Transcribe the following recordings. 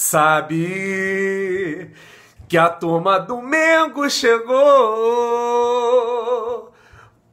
sabe que a turma do Mengo chegou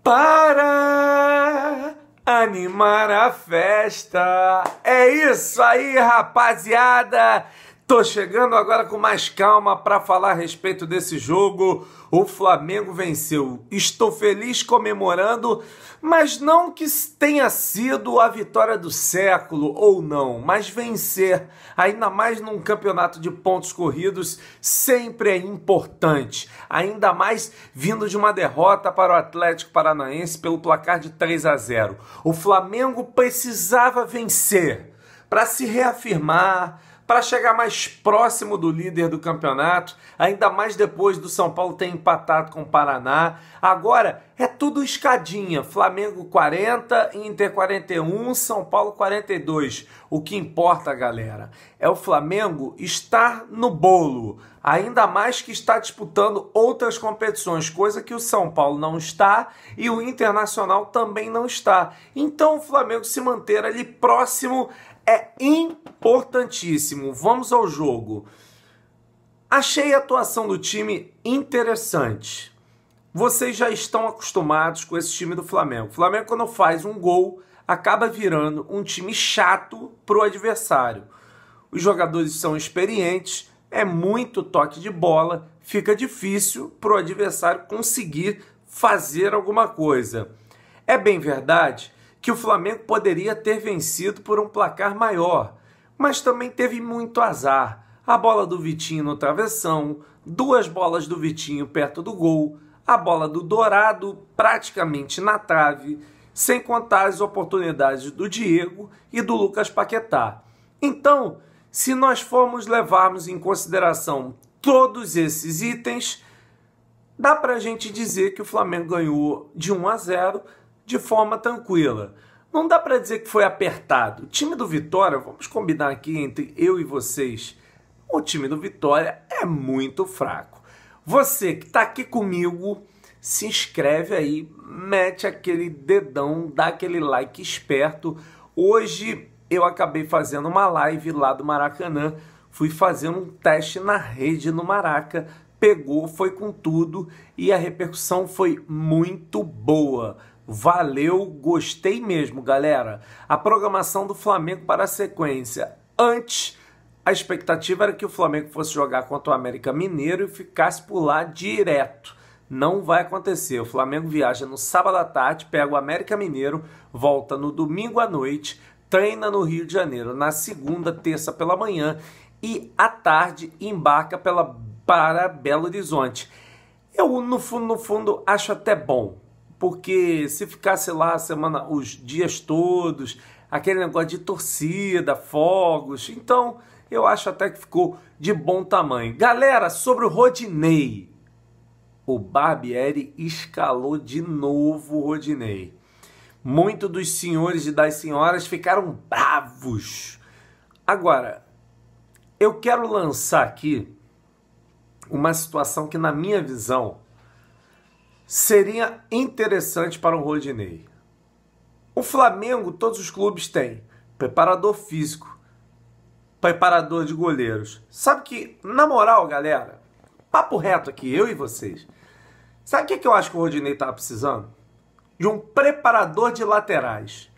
para animar a festa. É isso aí, rapaziada! Tô chegando agora com mais calma para falar a respeito desse jogo. O Flamengo venceu. Estou feliz comemorando, mas não que tenha sido a vitória do século ou não, mas vencer, ainda mais num campeonato de pontos corridos, sempre é importante. Ainda mais vindo de uma derrota para o Atlético Paranaense pelo placar de 3 a 0. O Flamengo precisava vencer para se reafirmar, para chegar mais próximo do líder do campeonato, ainda mais depois do São Paulo ter empatado com o Paraná. Agora é tudo escadinha: Flamengo 40, Inter 41, São Paulo 42. O que importa, galera, é o Flamengo estar no bolo, ainda mais que está disputando outras competições, coisa que o São Paulo não está e o Internacional também não está. Então o Flamengo se manter ali próximo é importantíssimo. Vamos ao jogo. Achei a atuação do time interessante. Vocês já estão acostumados com esse time do Flamengo. O Flamengo, quando faz um gol, acaba virando um time chato para o adversário. Os jogadores são experientes, é muito toque de bola, fica difícil para o adversário conseguir fazer alguma coisa. É bem verdade que o Flamengo poderia ter vencido por um placar maior, mas também teve muito azar. A bola do Vitinho no travessão, duas bolas do Vitinho perto do gol, a bola do Dourado praticamente na trave, sem contar as oportunidades do Diego e do Lucas Paquetá. Então, se nós formos levarmos em consideração todos esses itens, dá para a gente dizer que o Flamengo ganhou de 1 a 0 de forma tranquila. Não dá para dizer que foi apertado. O time do Vitória, vamos combinar aqui entre eu e vocês, o time do Vitória é muito fraco. Você que está aqui comigo, se inscreve aí, mete aquele dedão, dá aquele like esperto. Hoje eu acabei fazendo uma live lá do Maracanã, fui fazer um teste na rede no Maraca, pegou, foi com tudo e a repercussão foi muito boa. Valeu, gostei mesmo, galera. A programação do Flamengo para a sequência. Antes, a expectativa era que o Flamengo fosse jogar contra o América Mineiro e ficasse por lá direto. Não vai acontecer. O Flamengo viaja no sábado à tarde, pega o América Mineiro, volta no domingo à noite, treina no Rio de Janeiro na segunda, terça pela manhã e à tarde embarca pela, para Belo Horizonte. Eu, no fundo, no fundo, acho até bom porque se ficasse lá semana, os dias todos, aquele negócio de torcida, fogos, então eu acho até que ficou de bom tamanho. Galera, sobre o Rodinei, o Barbieri escalou de novo o Rodinei. Muitos dos senhores e das senhoras ficaram bravos. Agora, eu quero lançar aqui uma situação que, na minha visão, seria interessante para um Rodinei? O Flamengo, todos os clubes têm preparador físico, preparador de goleiros. Sabe que, na moral, galera, papo reto aqui, eu e vocês. Sabe o que, é que eu acho que o Rodinei estava precisando? De um preparador de laterais.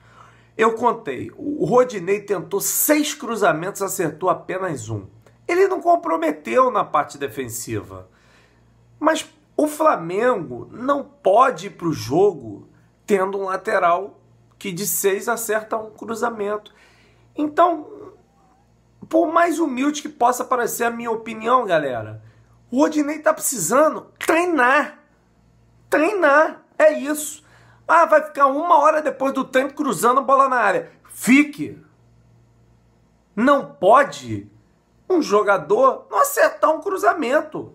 Eu contei, o Rodinei tentou seis cruzamentos, acertou apenas um. Ele não comprometeu na parte defensiva. Mas o Flamengo não pode ir para o jogo tendo um lateral que de seis acerta um cruzamento. Então, por mais humilde que possa parecer a minha opinião, galera, o Rodinei está precisando treinar. Treinar, é isso. Ah, vai ficar uma hora depois do tempo cruzando a bola na área. Fique. Não pode um jogador não acertar um cruzamento.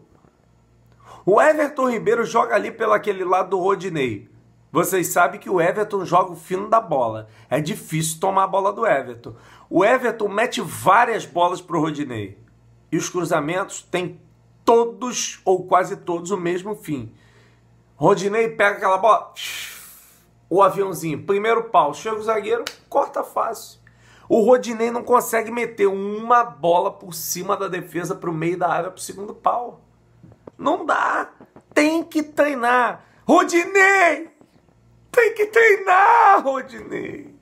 O Everton Ribeiro joga ali pelo aquele lado do Rodinei. Vocês sabem que o Everton joga o fino da bola. É difícil tomar a bola do Everton. O Everton mete várias bolas pro Rodinei. E os cruzamentos têm todos ou quase todos o mesmo fim. Rodinei pega aquela bola, o aviãozinho, primeiro pau, chega o zagueiro, corta fácil. O Rodinei não consegue meter uma bola por cima da defesa para o meio da área para o segundo pau. Não dá. Tem que treinar. Rodinei! Tem que treinar, Rodinei!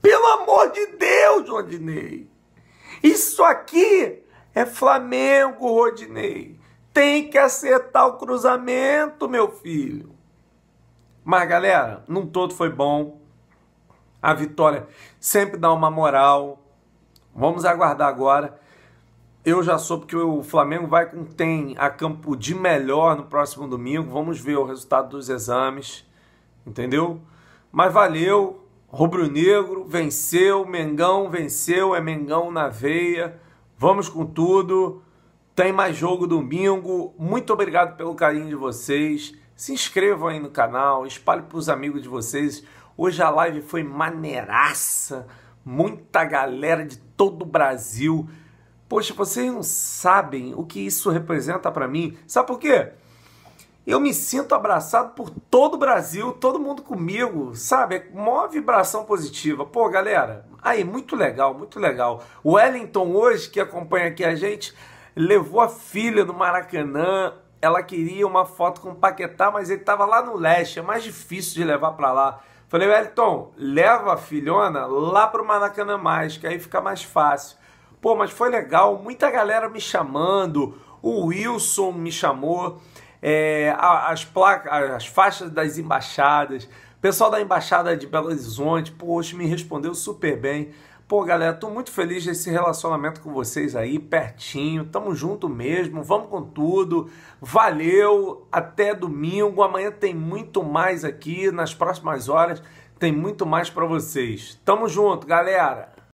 Pelo amor de Deus, Rodinei! Isso aqui é Flamengo, Rodinei! Tem que acertar o cruzamento, meu filho! Mas, galera, num todo foi bom. A vitória sempre dá uma moral. Vamos aguardar agora eu já soube que o Flamengo vai com tem a campo de melhor no próximo domingo. Vamos ver o resultado dos exames, entendeu? Mas valeu, Rubro Negro venceu, Mengão venceu, é Mengão na veia. Vamos com tudo. Tem mais jogo domingo. Muito obrigado pelo carinho de vocês. Se inscrevam aí no canal, espalhe para os amigos de vocês. Hoje a live foi maneiraça. Muita galera de todo o Brasil Poxa, vocês não sabem o que isso representa para mim. Sabe por quê? Eu me sinto abraçado por todo o Brasil, todo mundo comigo, sabe? É uma vibração positiva. Pô, galera, aí, muito legal, muito legal. O Wellington, hoje, que acompanha aqui a gente, levou a filha do Maracanã. Ela queria uma foto com o Paquetá, mas ele estava lá no leste, é mais difícil de levar para lá. Falei, Wellington, leva a filhona lá pro Maracanã mais, que aí fica mais fácil. Pô, mas foi legal, muita galera me chamando, o Wilson me chamou, é, as placas, as faixas das embaixadas, pessoal da embaixada de Belo Horizonte, poxa, me respondeu super bem. Pô, galera, tô muito feliz desse relacionamento com vocês aí, pertinho. Tamo junto mesmo, vamos com tudo. Valeu, até domingo. Amanhã tem muito mais aqui, nas próximas horas tem muito mais para vocês. Tamo junto, galera.